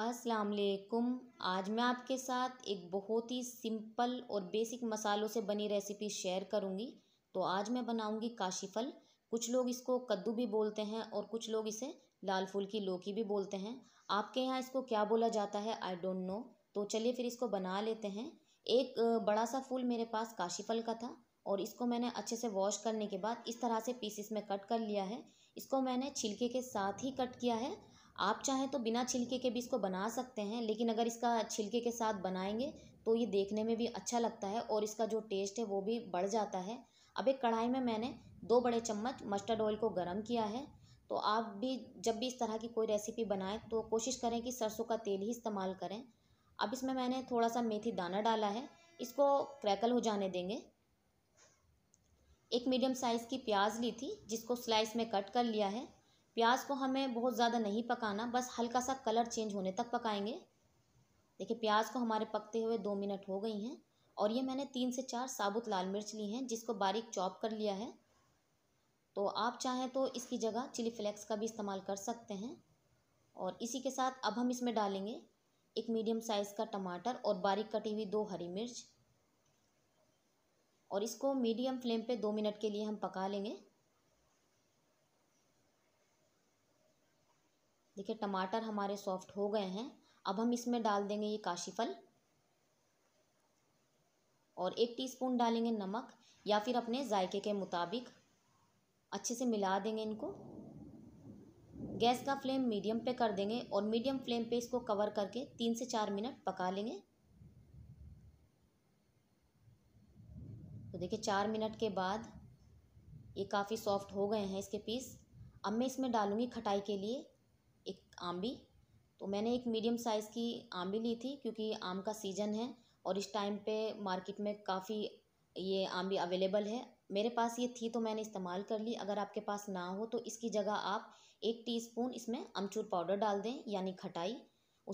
अस्सलाम वालेकुम आज मैं आपके साथ एक बहुत ही सिंपल और बेसिक मसालों से बनी रेसिपी शेयर करूंगी तो आज मैं बनाऊंगी काशी फल कुछ लोग इसको कद्दू भी बोलते हैं और कुछ लोग इसे लाल फूल की लौकी भी बोलते हैं आपके यहाँ इसको क्या बोला जाता है आई डोंट नो तो चलिए फिर इसको बना लेते हैं एक बड़ा सा फूल मेरे पास काशी फल का था और इसको मैंने अच्छे से वॉश करने के बाद इस तरह से पीसेस में कट कर लिया है इसको मैंने छिलके के साथ ही कट किया है आप चाहें तो बिना छिलके के भी इसको बना सकते हैं लेकिन अगर इसका छिलके के साथ बनाएंगे तो ये देखने में भी अच्छा लगता है और इसका जो टेस्ट है वो भी बढ़ जाता है अब एक कढ़ाई में मैंने दो बड़े चम्मच मस्टर्ड ऑयल को गर्म किया है तो आप भी जब भी इस तरह की कोई रेसिपी बनाएं तो कोशिश करें कि सरसों का तेल ही इस्तेमाल करें अब इसमें मैंने थोड़ा सा मेथी दाना डाला है इसको क्रैकल हो जाने देंगे एक मीडियम साइज़ की प्याज ली थी जिसको स्लाइस में कट कर लिया है प्याज को हमें बहुत ज़्यादा नहीं पकाना बस हल्का सा कलर चेंज होने तक पकाएंगे देखिए प्याज को हमारे पकते हुए दो मिनट हो गई हैं और ये मैंने तीन से चार साबुत लाल मिर्च ली हैं जिसको बारीक चॉप कर लिया है तो आप चाहें तो इसकी जगह चिली फ्लेक्स का भी इस्तेमाल कर सकते हैं और इसी के साथ अब हम इसमें डालेंगे एक मीडियम साइज़ का टमाटर और बारीक कटी हुई दो हरी मिर्च और इसको मीडियम फ्लेम पे दो मिनट के लिए हम पका लेंगे देखिए टमाटर हमारे सॉफ्ट हो गए हैं अब हम इसमें डाल देंगे ये काशी फल और एक टीस्पून डालेंगे नमक या फिर अपने जायके के मुताबिक अच्छे से मिला देंगे इनको गैस का फ्लेम मीडियम पे कर देंगे और मीडियम फ्लेम पे इसको कवर करके तीन से चार मिनट पका लेंगे तो देखिए चार मिनट के बाद ये काफ़ी सॉफ्ट हो गए हैं इसके पीस अब मैं इसमें डालूँगी खटाई के लिए एक आम भी तो मैंने एक मीडियम साइज़ की आम भी ली थी क्योंकि आम का सीज़न है और इस टाइम पे मार्केट में काफ़ी ये आम भी अवेलेबल है मेरे पास ये थी तो मैंने इस्तेमाल कर ली अगर आपके पास ना हो तो इसकी जगह आप एक टीस्पून इसमें अमचूर पाउडर डाल दें यानी खटाई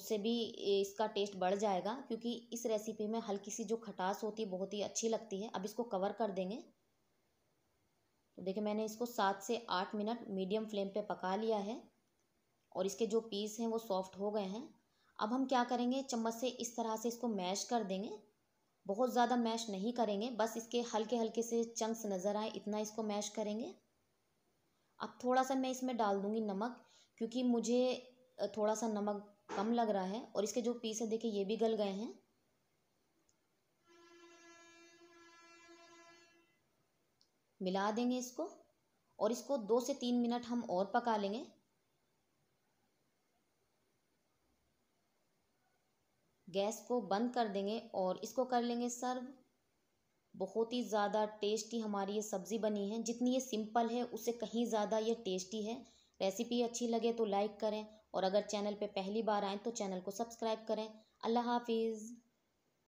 उससे भी इसका टेस्ट बढ़ जाएगा क्योंकि इस रेसिपी में हल्की सी जो खटास होती है बहुत ही अच्छी लगती है अब इसको कवर कर देंगे तो देखिए मैंने इसको सात से आठ मिनट मीडियम फ्लेम पे पका लिया है और इसके जो पीस हैं वो सॉफ्ट हो गए हैं अब हम क्या करेंगे चम्मच से इस तरह से इसको मैश कर देंगे बहुत ज़्यादा मैश नहीं करेंगे बस इसके हल्के हल्के से चंक्स नज़र आए इतना इसको मैश करेंगे अब थोड़ा सा मैं इसमें डाल दूँगी नमक क्योंकि मुझे थोड़ा सा नमक कम लग रहा है और इसके जो पीस है देखिए ये भी गल गए हैं मिला देंगे इसको और इसको दो से तीन मिनट हम और पका लेंगे गैस को बंद कर देंगे और इसको कर लेंगे सर्व बहुत ही ज़्यादा टेस्टी हमारी ये सब्ज़ी बनी है जितनी ये सिंपल है उससे कहीं ज़्यादा ये टेस्टी है रेसिपी अच्छी लगे तो लाइक करें और अगर चैनल पे पहली बार आएँ तो चैनल को सब्सक्राइब करें अल्लाह हाफिज़